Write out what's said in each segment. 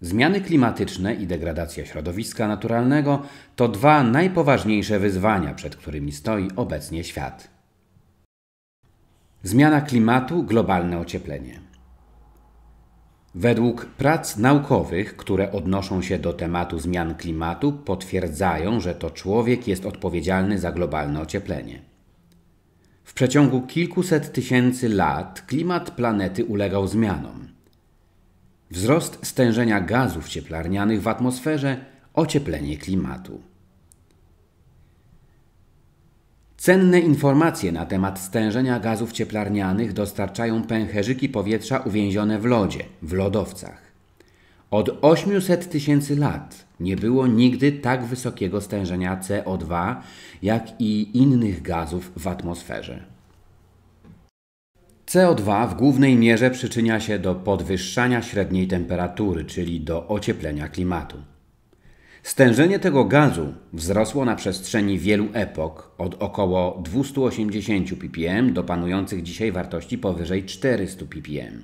Zmiany klimatyczne i degradacja środowiska naturalnego to dwa najpoważniejsze wyzwania, przed którymi stoi obecnie świat. Zmiana klimatu globalne ocieplenie. Według prac naukowych, które odnoszą się do tematu zmian klimatu, potwierdzają, że to człowiek jest odpowiedzialny za globalne ocieplenie. W przeciągu kilkuset tysięcy lat klimat planety ulegał zmianom wzrost stężenia gazów cieplarnianych w atmosferze, ocieplenie klimatu. Cenne informacje na temat stężenia gazów cieplarnianych dostarczają pęcherzyki powietrza uwięzione w lodzie, w lodowcach. Od 800 tysięcy lat nie było nigdy tak wysokiego stężenia CO2, jak i innych gazów w atmosferze. CO2 w głównej mierze przyczynia się do podwyższania średniej temperatury, czyli do ocieplenia klimatu. Stężenie tego gazu wzrosło na przestrzeni wielu epok, od około 280 ppm do panujących dzisiaj wartości powyżej 400 ppm.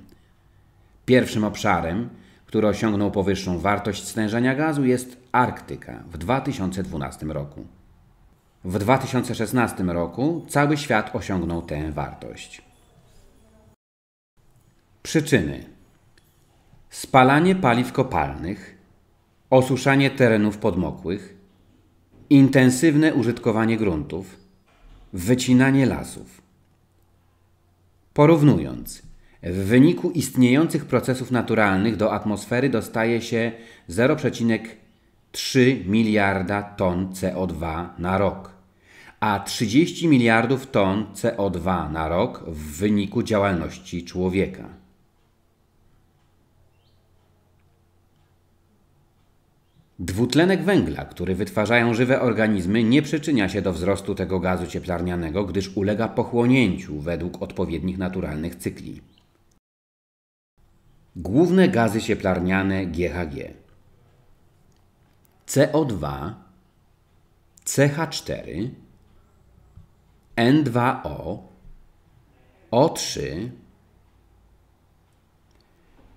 Pierwszym obszarem, który osiągnął powyższą wartość stężenia gazu jest Arktyka w 2012 roku. W 2016 roku cały świat osiągnął tę wartość. Przyczyny: spalanie paliw kopalnych, osuszanie terenów podmokłych, intensywne użytkowanie gruntów, wycinanie lasów. Porównując, w wyniku istniejących procesów naturalnych do atmosfery dostaje się 0,3 miliarda ton CO2 na rok, a 30 miliardów ton CO2 na rok w wyniku działalności człowieka. Dwutlenek węgla, który wytwarzają żywe organizmy, nie przyczynia się do wzrostu tego gazu cieplarnianego, gdyż ulega pochłonięciu według odpowiednich naturalnych cykli. Główne gazy cieplarniane GHG CO2 CH4 N2O O3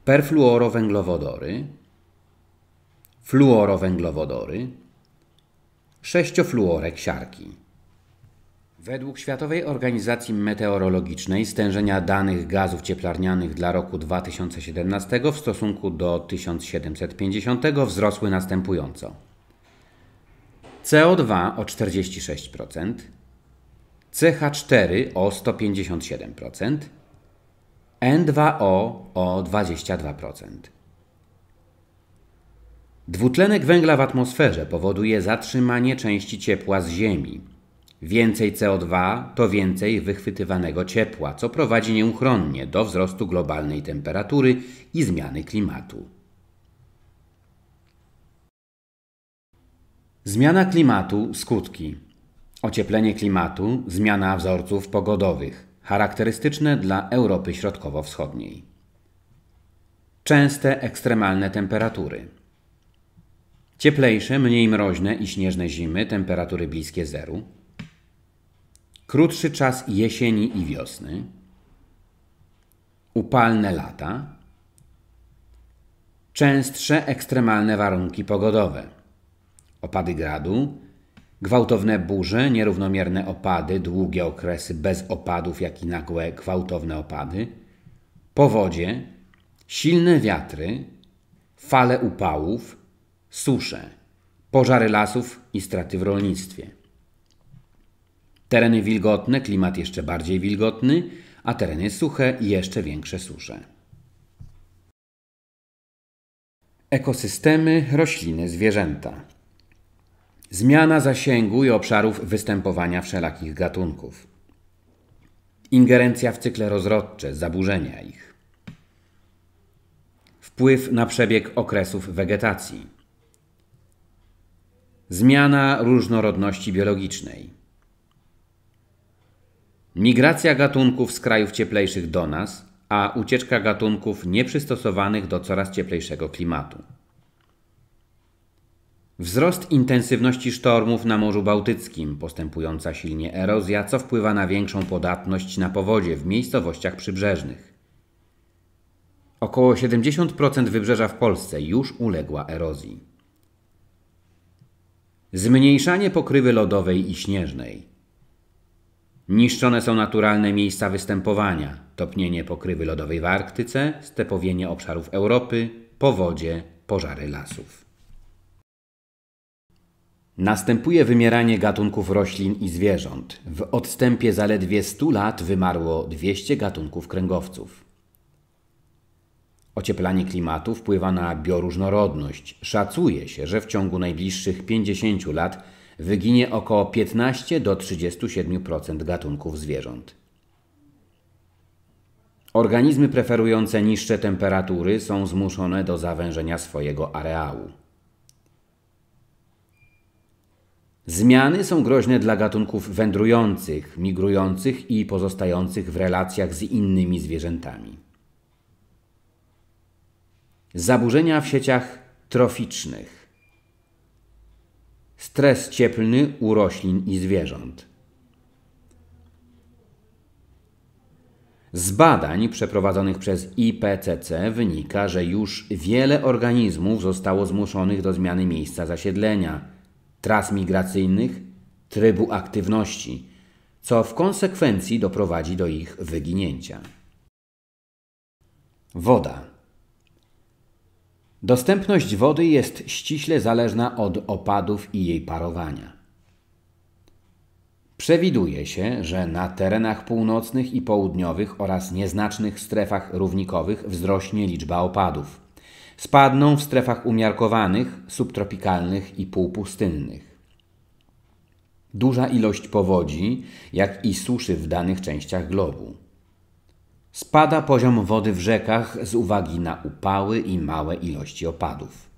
perfluorowęglowodory fluorowęglowodory, sześciofluorek siarki. Według Światowej Organizacji Meteorologicznej stężenia danych gazów cieplarnianych dla roku 2017 w stosunku do 1750 wzrosły następująco. CO2 o 46%, CH4 o 157%, N2O o 22%. Dwutlenek węgla w atmosferze powoduje zatrzymanie części ciepła z Ziemi. Więcej CO2 to więcej wychwytywanego ciepła, co prowadzi nieuchronnie do wzrostu globalnej temperatury i zmiany klimatu. Zmiana klimatu skutki. Ocieplenie klimatu, zmiana wzorców pogodowych, charakterystyczne dla Europy Środkowo-Wschodniej. Częste ekstremalne temperatury. Cieplejsze, mniej mroźne i śnieżne zimy, temperatury bliskie zeru. Krótszy czas jesieni i wiosny. Upalne lata. Częstsze ekstremalne warunki pogodowe. Opady gradu, gwałtowne burze, nierównomierne opady, długie okresy bez opadów, jak i nagłe gwałtowne opady, powodzie, silne wiatry, fale upałów, susze, pożary lasów i straty w rolnictwie. Tereny wilgotne, klimat jeszcze bardziej wilgotny, a tereny suche jeszcze większe susze. Ekosystemy, rośliny, zwierzęta. Zmiana zasięgu i obszarów występowania wszelakich gatunków. Ingerencja w cykle rozrodcze, zaburzenia ich. Wpływ na przebieg okresów wegetacji Zmiana różnorodności biologicznej. Migracja gatunków z krajów cieplejszych do nas, a ucieczka gatunków nieprzystosowanych do coraz cieplejszego klimatu. Wzrost intensywności sztormów na Morzu Bałtyckim, postępująca silnie erozja, co wpływa na większą podatność na powodzie w miejscowościach przybrzeżnych. Około 70% wybrzeża w Polsce już uległa erozji. Zmniejszanie pokrywy lodowej i śnieżnej. Niszczone są naturalne miejsca występowania, topnienie pokrywy lodowej w Arktyce, stepowienie obszarów Europy, powodzie, pożary lasów. Następuje wymieranie gatunków roślin i zwierząt. W odstępie zaledwie 100 lat wymarło 200 gatunków kręgowców. Ocieplanie klimatu wpływa na bioróżnorodność. Szacuje się, że w ciągu najbliższych 50 lat wyginie około 15 do 37% gatunków zwierząt. Organizmy preferujące niższe temperatury są zmuszone do zawężenia swojego areału. Zmiany są groźne dla gatunków wędrujących, migrujących i pozostających w relacjach z innymi zwierzętami. Zaburzenia w sieciach troficznych. Stres cieplny u roślin i zwierząt. Z badań przeprowadzonych przez IPCC wynika, że już wiele organizmów zostało zmuszonych do zmiany miejsca zasiedlenia, tras migracyjnych, trybu aktywności, co w konsekwencji doprowadzi do ich wyginięcia. Woda Dostępność wody jest ściśle zależna od opadów i jej parowania. Przewiduje się, że na terenach północnych i południowych oraz nieznacznych strefach równikowych wzrośnie liczba opadów. Spadną w strefach umiarkowanych, subtropikalnych i półpustynnych. Duża ilość powodzi, jak i suszy w danych częściach globu. Spada poziom wody w rzekach z uwagi na upały i małe ilości opadów.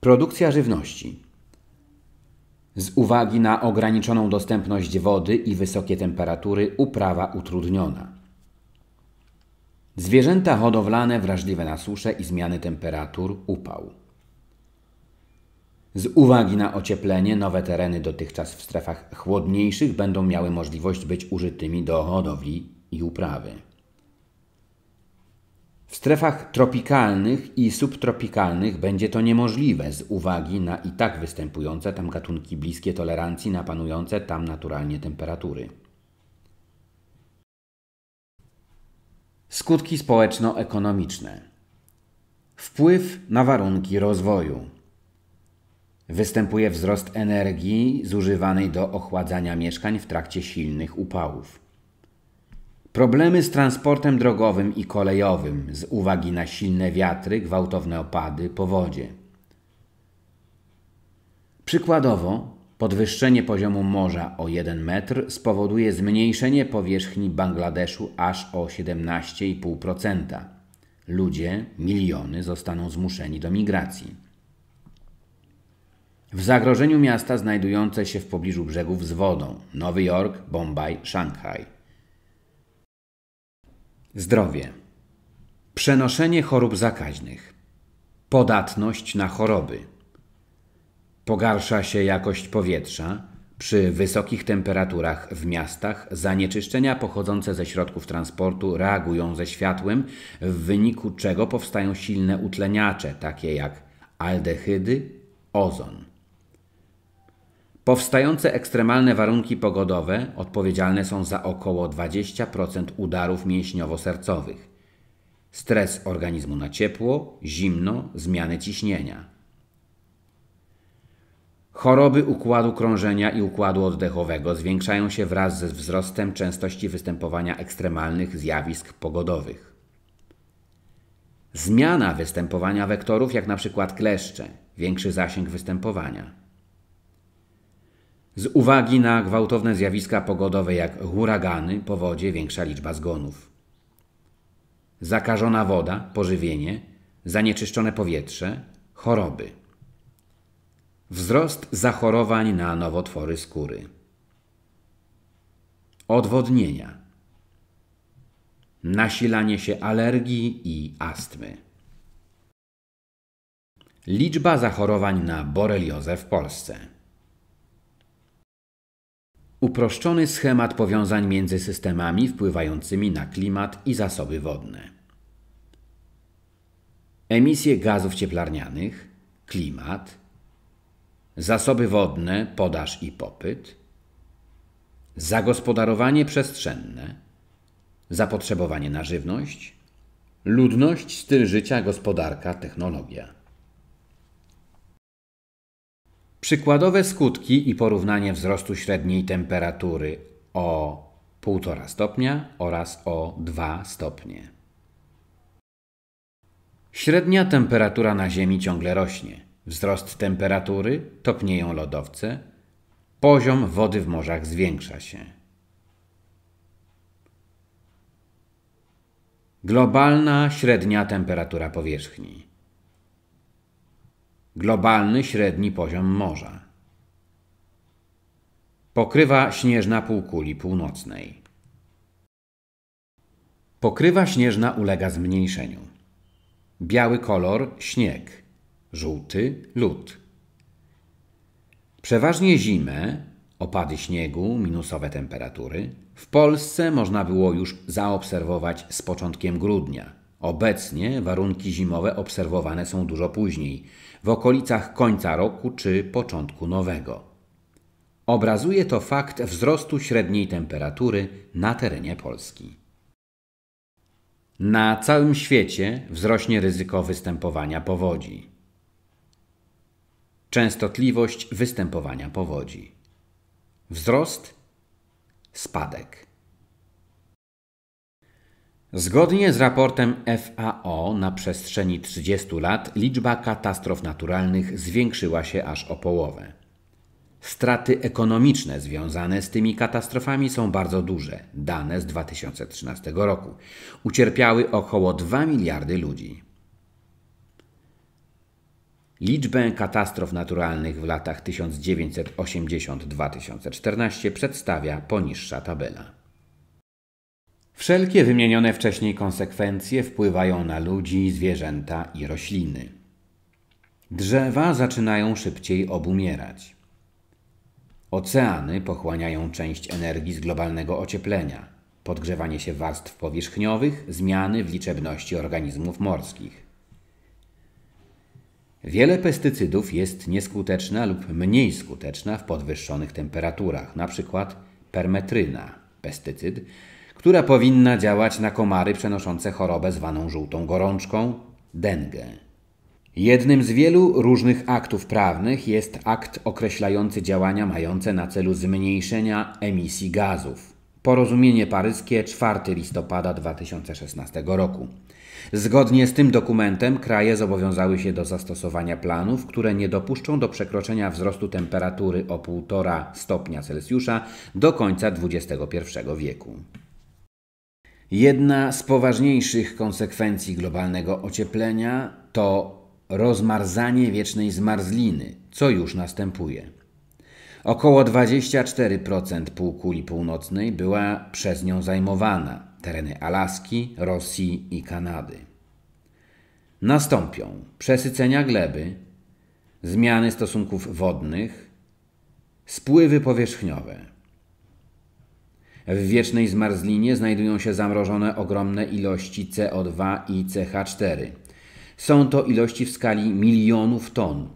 Produkcja żywności. Z uwagi na ograniczoną dostępność wody i wysokie temperatury, uprawa utrudniona. Zwierzęta hodowlane wrażliwe na suszę i zmiany temperatur, upał. Z uwagi na ocieplenie, nowe tereny dotychczas w strefach chłodniejszych będą miały możliwość być użytymi do hodowli i uprawy. W strefach tropikalnych i subtropikalnych będzie to niemożliwe z uwagi na i tak występujące tam gatunki bliskie tolerancji na panujące tam naturalnie temperatury. Skutki społeczno-ekonomiczne. Wpływ na warunki rozwoju. Występuje wzrost energii zużywanej do ochładzania mieszkań w trakcie silnych upałów. Problemy z transportem drogowym i kolejowym z uwagi na silne wiatry, gwałtowne opady, powodzie. Przykładowo, podwyższenie poziomu morza o 1 metr spowoduje zmniejszenie powierzchni Bangladeszu aż o 17,5%. Ludzie, miliony zostaną zmuszeni do migracji. W zagrożeniu miasta znajdujące się w pobliżu brzegów z wodą Nowy Jork, Bombaj, Szanghaj. Zdrowie. Przenoszenie chorób zakaźnych. Podatność na choroby. Pogarsza się jakość powietrza przy wysokich temperaturach w miastach zanieczyszczenia pochodzące ze środków transportu reagują ze światłem, w wyniku czego powstają silne utleniacze, takie jak aldehydy, ozon. Powstające ekstremalne warunki pogodowe odpowiedzialne są za około 20% udarów mięśniowo-sercowych. Stres organizmu na ciepło, zimno, zmiany ciśnienia. Choroby układu krążenia i układu oddechowego zwiększają się wraz ze wzrostem częstości występowania ekstremalnych zjawisk pogodowych. Zmiana występowania wektorów, jak na przykład kleszcze, większy zasięg występowania z uwagi na gwałtowne zjawiska pogodowe jak huragany, powodzie, większa liczba zgonów. Zakażona woda, pożywienie, zanieczyszczone powietrze, choroby. Wzrost zachorowań na nowotwory skóry. Odwodnienia. Nasilanie się alergii i astmy. Liczba zachorowań na boreliozę w Polsce. Uproszczony schemat powiązań między systemami wpływającymi na klimat i zasoby wodne. Emisje gazów cieplarnianych, klimat, zasoby wodne, podaż i popyt, zagospodarowanie przestrzenne, zapotrzebowanie na żywność, ludność, styl życia, gospodarka, technologia. Przykładowe skutki i porównanie wzrostu średniej temperatury o 1,5 stopnia oraz o 2 stopnie. Średnia temperatura na Ziemi ciągle rośnie. Wzrost temperatury, topnieją lodowce, poziom wody w morzach zwiększa się. Globalna średnia temperatura powierzchni globalny średni poziom morza. Pokrywa śnieżna półkuli północnej. Pokrywa śnieżna ulega zmniejszeniu. Biały kolor śnieg, żółty lód. Przeważnie zimę, opady śniegu, minusowe temperatury w Polsce można było już zaobserwować z początkiem grudnia. Obecnie warunki zimowe obserwowane są dużo później w okolicach końca roku czy początku nowego. Obrazuje to fakt wzrostu średniej temperatury na terenie Polski. Na całym świecie wzrośnie ryzyko występowania powodzi. Częstotliwość występowania powodzi. Wzrost, spadek. Zgodnie z raportem FAO na przestrzeni 30 lat liczba katastrof naturalnych zwiększyła się aż o połowę. Straty ekonomiczne związane z tymi katastrofami są bardzo duże, dane z 2013 roku. Ucierpiały około 2 miliardy ludzi. Liczbę katastrof naturalnych w latach 1980-2014 przedstawia poniższa tabela. Wszelkie wymienione wcześniej konsekwencje wpływają na ludzi, zwierzęta i rośliny. Drzewa zaczynają szybciej obumierać. Oceany pochłaniają część energii z globalnego ocieplenia, podgrzewanie się warstw powierzchniowych, zmiany w liczebności organizmów morskich. Wiele pestycydów jest nieskuteczna lub mniej skuteczna w podwyższonych temperaturach, np. permetryna, pestycyd, która powinna działać na komary przenoszące chorobę zwaną żółtą gorączką dengę. Jednym z wielu różnych aktów prawnych jest akt określający działania mające na celu zmniejszenia emisji gazów. Porozumienie paryskie 4 listopada 2016 roku. Zgodnie z tym dokumentem kraje zobowiązały się do zastosowania planów, które nie dopuszczą do przekroczenia wzrostu temperatury o 1,5 stopnia Celsjusza do końca XXI wieku. Jedna z poważniejszych konsekwencji globalnego ocieplenia to rozmarzanie wiecznej zmarzliny, co już następuje. Około 24% półkuli północnej była przez nią zajmowana tereny Alaski, Rosji i Kanady. Nastąpią przesycenia gleby, zmiany stosunków wodnych, spływy powierzchniowe. W wiecznej zmarzlinie znajdują się zamrożone ogromne ilości CO2 i CH4. Są to ilości w skali milionów ton.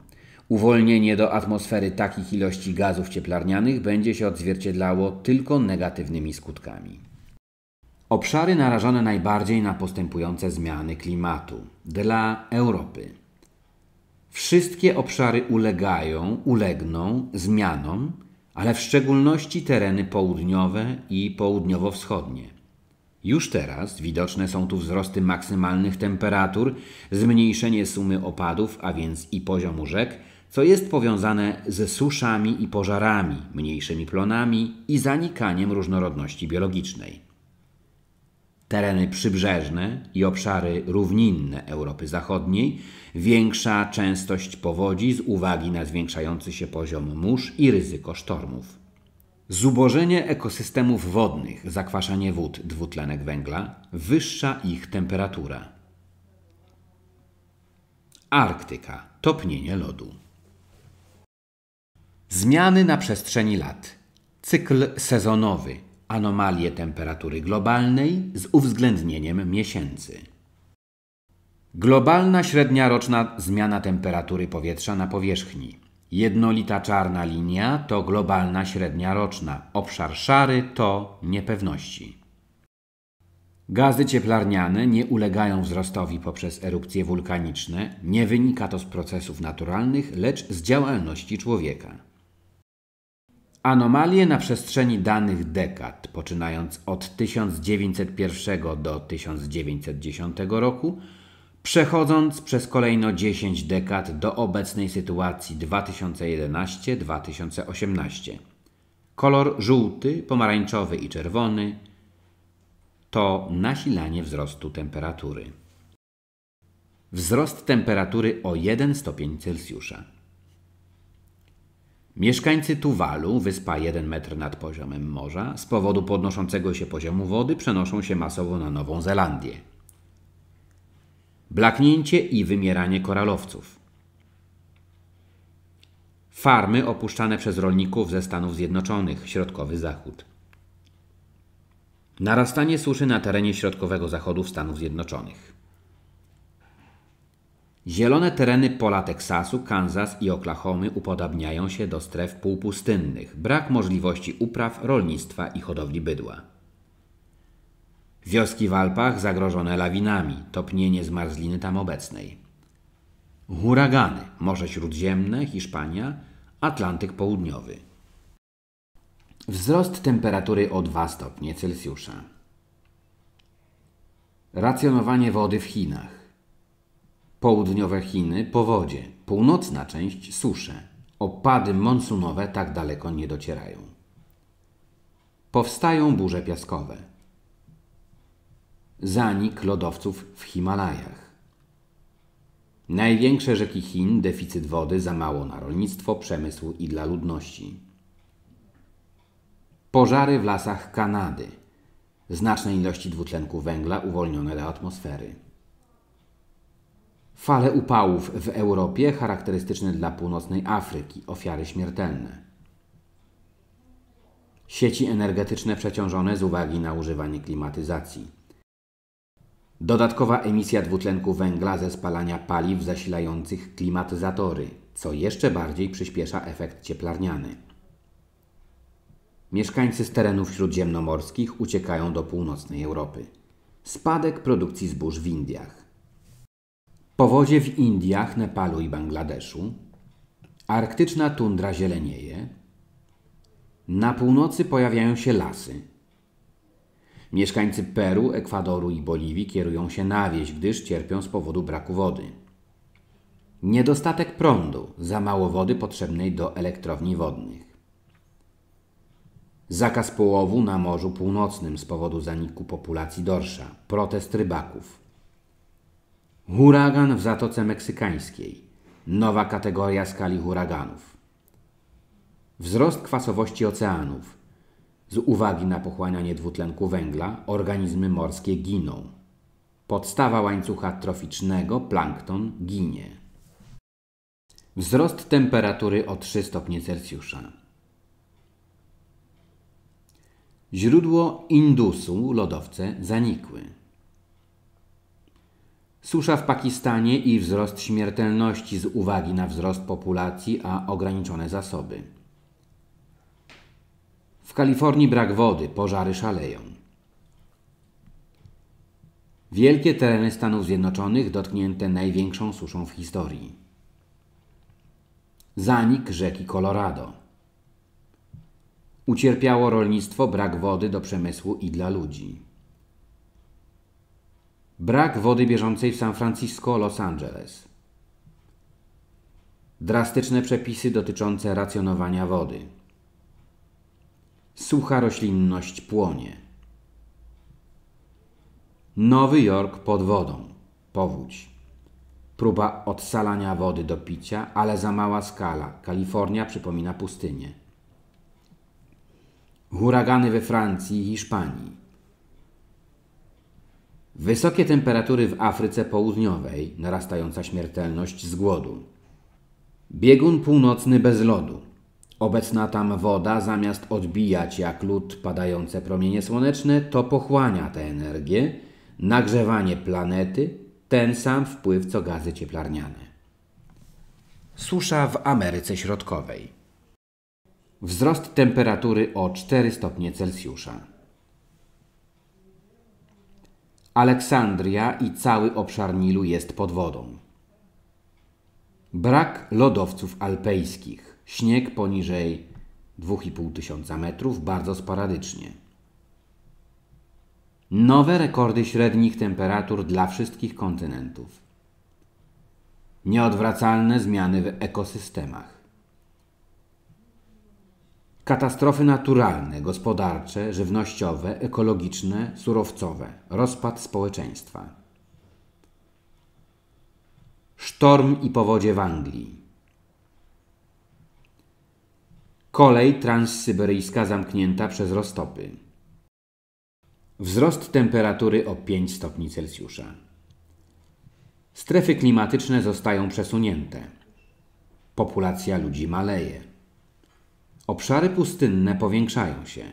Uwolnienie do atmosfery takich ilości gazów cieplarnianych będzie się odzwierciedlało tylko negatywnymi skutkami. Obszary narażone najbardziej na postępujące zmiany klimatu dla Europy. Wszystkie obszary ulegają, ulegną zmianom, ale w szczególności tereny południowe i południowo-wschodnie. Już teraz widoczne są tu wzrosty maksymalnych temperatur, zmniejszenie sumy opadów, a więc i poziomu rzek, co jest powiązane ze suszami i pożarami, mniejszymi plonami i zanikaniem różnorodności biologicznej. Tereny przybrzeżne i obszary równinne Europy Zachodniej większa częstość powodzi z uwagi na zwiększający się poziom mórz i ryzyko sztormów. Zubożenie ekosystemów wodnych, zakwaszanie wód, dwutlenek węgla, wyższa ich temperatura. Arktyka topnienie lodu. Zmiany na przestrzeni lat. Cykl sezonowy anomalie temperatury globalnej z uwzględnieniem miesięcy. Globalna średnia roczna zmiana temperatury powietrza na powierzchni. Jednolita czarna linia to globalna średnia roczna, obszar szary to niepewności. Gazy cieplarniane nie ulegają wzrostowi poprzez erupcje wulkaniczne, nie wynika to z procesów naturalnych, lecz z działalności człowieka. Anomalie na przestrzeni danych dekad, poczynając od 1901 do 1910 roku, przechodząc przez kolejno 10 dekad do obecnej sytuacji 2011-2018. Kolor żółty, pomarańczowy i czerwony to nasilanie wzrostu temperatury. Wzrost temperatury o 1 stopień Celsjusza. Mieszkańcy Tuwalu, wyspa 1 metr nad poziomem morza, z powodu podnoszącego się poziomu wody przenoszą się masowo na Nową Zelandię blaknięcie i wymieranie koralowców. Farmy opuszczane przez rolników ze Stanów Zjednoczonych, środkowy zachód. Narastanie suszy na terenie środkowego zachodu Stanów Zjednoczonych. Zielone tereny pola Teksasu, Kansas i Oklahomy upodabniają się do stref półpustynnych, brak możliwości upraw, rolnictwa i hodowli bydła. Wioski w Alpach zagrożone lawinami, topnienie zmarzliny tam obecnej. Huragany, Morze Śródziemne, Hiszpania, Atlantyk Południowy. Wzrost temperatury o 2 stopnie Celsjusza. Racjonowanie wody w Chinach. Południowe Chiny powodzie, północna część susze. Opady monsunowe tak daleko nie docierają. Powstają burze piaskowe zanik lodowców w Himalajach. Największe rzeki Chin deficyt wody za mało na rolnictwo, przemysł i dla ludności. Pożary w lasach Kanady. Znaczne ilości dwutlenku węgla uwolnione do atmosfery. Fale upałów w Europie charakterystyczne dla północnej Afryki, ofiary śmiertelne. Sieci energetyczne przeciążone z uwagi na używanie klimatyzacji. Dodatkowa emisja dwutlenku węgla ze spalania paliw zasilających klimatyzatory, co jeszcze bardziej przyspiesza efekt cieplarniany. Mieszkańcy z terenów śródziemnomorskich uciekają do północnej Europy. Spadek produkcji zbóż w Indiach. Powodzie w Indiach, Nepalu i Bangladeszu. Arktyczna tundra zielenieje. Na północy pojawiają się lasy, Mieszkańcy Peru, Ekwadoru i Boliwii kierują się na wieś, gdyż cierpią z powodu braku wody. Niedostatek prądu, za mało wody potrzebnej do elektrowni wodnych. Zakaz połowu na Morzu Północnym z powodu zaniku populacji dorsza, protest rybaków. Huragan w Zatoce Meksykańskiej, nowa kategoria skali huraganów. Wzrost kwasowości oceanów, z uwagi na pochłanianie dwutlenku węgla organizmy morskie giną. Podstawa łańcucha troficznego plankton ginie. Wzrost temperatury o 3 stopnie Celsjusza. Źródło Indusu, lodowce, zanikły. Susza w Pakistanie i wzrost śmiertelności z uwagi na wzrost populacji, a ograniczone zasoby. W Kalifornii brak wody, pożary szaleją. Wielkie tereny Stanów Zjednoczonych dotknięte największą suszą w historii. Zanik rzeki Colorado. Ucierpiało rolnictwo, brak wody do przemysłu i dla ludzi. Brak wody bieżącej w San Francisco, Los Angeles. Drastyczne przepisy dotyczące racjonowania wody. Sucha roślinność płonie. Nowy Jork pod wodą. Powódź. Próba odsalania wody do picia, ale za mała skala. Kalifornia przypomina pustynię. Huragany we Francji i Hiszpanii. Wysokie temperatury w Afryce Południowej, narastająca śmiertelność z głodu. Biegun północny bez lodu. Obecna tam woda, zamiast odbijać jak lód padające promienie słoneczne, to pochłania tę energię, nagrzewanie planety, ten sam wpływ co gazy cieplarniane. Susza w Ameryce Środkowej. Wzrost temperatury o 4 stopnie Celsjusza. Aleksandria i cały obszar Nilu jest pod wodą. Brak lodowców alpejskich. Śnieg poniżej 2,5 tysiąca metrów bardzo sporadycznie. Nowe rekordy średnich temperatur dla wszystkich kontynentów. Nieodwracalne zmiany w ekosystemach. Katastrofy naturalne, gospodarcze, żywnościowe, ekologiczne, surowcowe, rozpad społeczeństwa. Sztorm i powodzie w Anglii. kolej transsyberyjska zamknięta przez roztopy. Wzrost temperatury o 5 stopni Celsjusza. Strefy klimatyczne zostają przesunięte. Populacja ludzi maleje. Obszary pustynne powiększają się.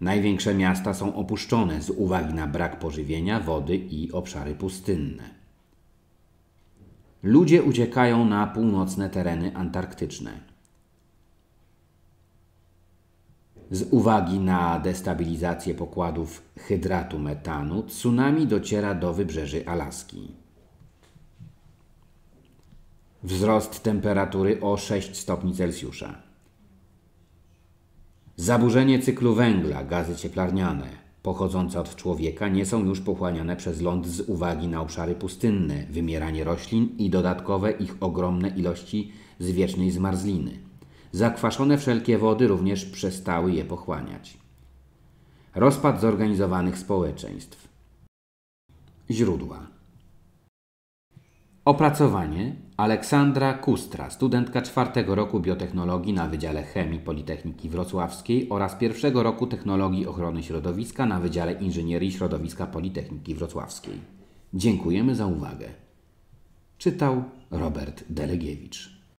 Największe miasta są opuszczone z uwagi na brak pożywienia, wody i obszary pustynne. Ludzie uciekają na północne tereny antarktyczne. Z uwagi na destabilizację pokładów hydratu metanu, tsunami dociera do wybrzeży Alaski. Wzrost temperatury o 6 stopni Celsjusza. Zaburzenie cyklu węgla, gazy cieplarniane pochodzące od człowieka nie są już pochłaniane przez ląd z uwagi na obszary pustynne, wymieranie roślin i dodatkowe ich ogromne ilości z wiecznej zmarzliny zakwaszone wszelkie wody również przestały je pochłaniać. Rozpad zorganizowanych społeczeństw. Źródła. Opracowanie Aleksandra Kustra, studentka czwartego roku biotechnologii na Wydziale Chemii Politechniki Wrocławskiej oraz pierwszego roku technologii ochrony środowiska na Wydziale Inżynierii Środowiska Politechniki Wrocławskiej. Dziękujemy za uwagę. Czytał Robert Delegiewicz.